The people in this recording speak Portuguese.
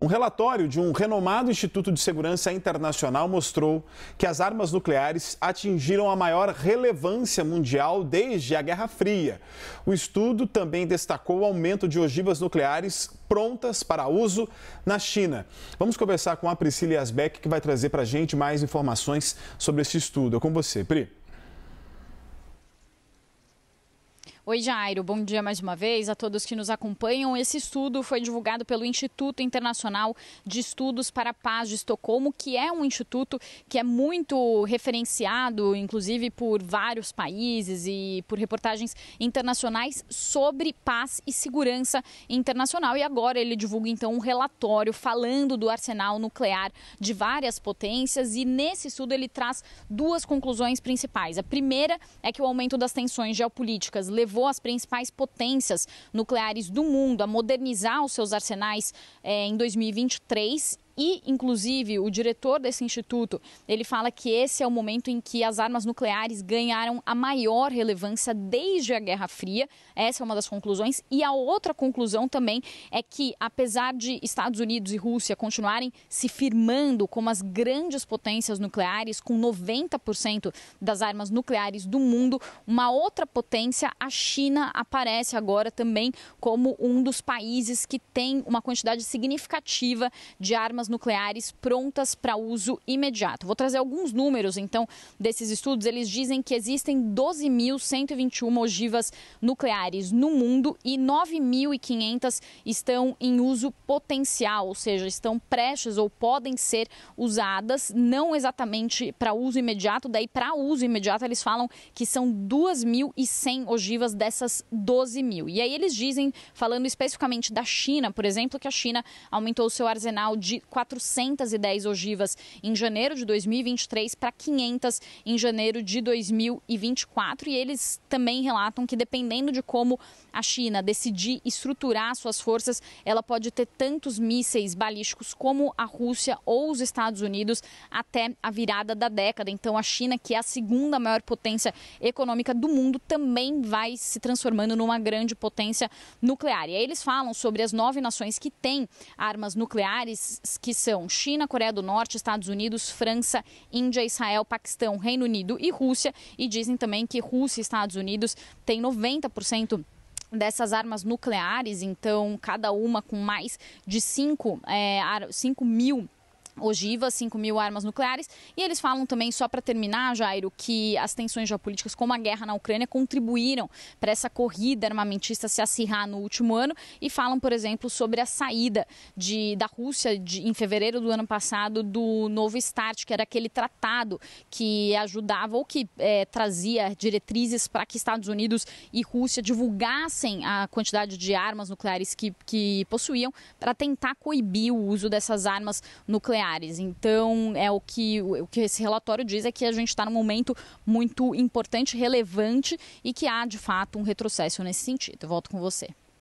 Um relatório de um renomado Instituto de Segurança Internacional mostrou que as armas nucleares atingiram a maior relevância mundial desde a Guerra Fria. O estudo também destacou o aumento de ogivas nucleares prontas para uso na China. Vamos conversar com a Priscila Asbeck, que vai trazer para a gente mais informações sobre esse estudo. É com você, Pri. Oi, Jairo. Bom dia mais uma vez a todos que nos acompanham. Esse estudo foi divulgado pelo Instituto Internacional de Estudos para a Paz de Estocolmo, que é um instituto que é muito referenciado, inclusive por vários países e por reportagens internacionais sobre paz e segurança internacional. E agora ele divulga então um relatório falando do arsenal nuclear de várias potências e nesse estudo ele traz duas conclusões principais. A primeira é que o aumento das tensões geopolíticas levou levou as principais potências nucleares do mundo a modernizar os seus arsenais é, em 2023 e, inclusive, o diretor desse instituto, ele fala que esse é o momento em que as armas nucleares ganharam a maior relevância desde a Guerra Fria. Essa é uma das conclusões. E a outra conclusão também é que, apesar de Estados Unidos e Rússia continuarem se firmando como as grandes potências nucleares, com 90% das armas nucleares do mundo, uma outra potência, a China, aparece agora também como um dos países que tem uma quantidade significativa de armas armas nucleares prontas para uso imediato. Vou trazer alguns números, então, desses estudos. Eles dizem que existem 12.121 ogivas nucleares no mundo e 9.500 estão em uso potencial, ou seja, estão prestes ou podem ser usadas, não exatamente para uso imediato. Daí, para uso imediato, eles falam que são 2.100 ogivas dessas 12.000. E aí eles dizem, falando especificamente da China, por exemplo, que a China aumentou seu arsenal de 410 ogivas em janeiro de 2023 para 500 em janeiro de 2024. E eles também relatam que, dependendo de como a China decidir estruturar suas forças, ela pode ter tantos mísseis balísticos como a Rússia ou os Estados Unidos até a virada da década. Então, a China, que é a segunda maior potência econômica do mundo, também vai se transformando numa grande potência nuclear. E aí eles falam sobre as nove nações que têm armas nucleares, que são China, Coreia do Norte, Estados Unidos, França, Índia, Israel, Paquistão, Reino Unido e Rússia. E dizem também que Rússia e Estados Unidos têm 90% dessas armas nucleares, então cada uma com mais de 5 é, eh, mil ogivas, 5 mil armas nucleares. E eles falam também, só para terminar, Jairo, que as tensões geopolíticas, como a guerra na Ucrânia, contribuíram para essa corrida armamentista se acirrar no último ano. E falam, por exemplo, sobre a saída de, da Rússia de, em fevereiro do ano passado do novo START, que era aquele tratado que ajudava ou que é, trazia diretrizes para que Estados Unidos e Rússia divulgassem a quantidade de armas nucleares que, que possuíam para tentar coibir o uso dessas armas nucleares então, é o que, o que esse relatório diz é que a gente está num momento muito importante, relevante e que há, de fato, um retrocesso nesse sentido. Eu volto com você.